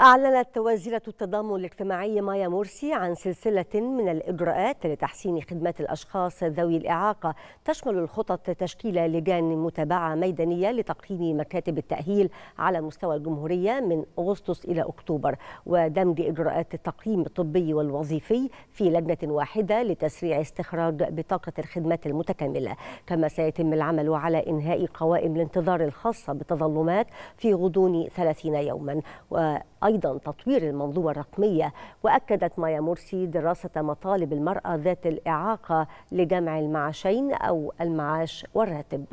أعلنت وزيرة التضامن الاجتماعي مايا مرسي عن سلسلة من الإجراءات لتحسين خدمات الأشخاص ذوي الإعاقة تشمل الخطط تشكيل لجان متابعة ميدانية لتقييم مكاتب التأهيل على مستوى الجمهورية من أغسطس إلى أكتوبر ودمج إجراءات التقييم الطبي والوظيفي في لجنة واحدة لتسريع استخراج بطاقة الخدمات المتكاملة كما سيتم العمل على إنهاء قوائم الانتظار الخاصة بالتظلمات في غضون 30 يوما و أيضا تطوير المنظومة الرقمية وأكدت مايا مرسي دراسة مطالب المرأة ذات الإعاقة لجمع المعاشين أو المعاش والراتب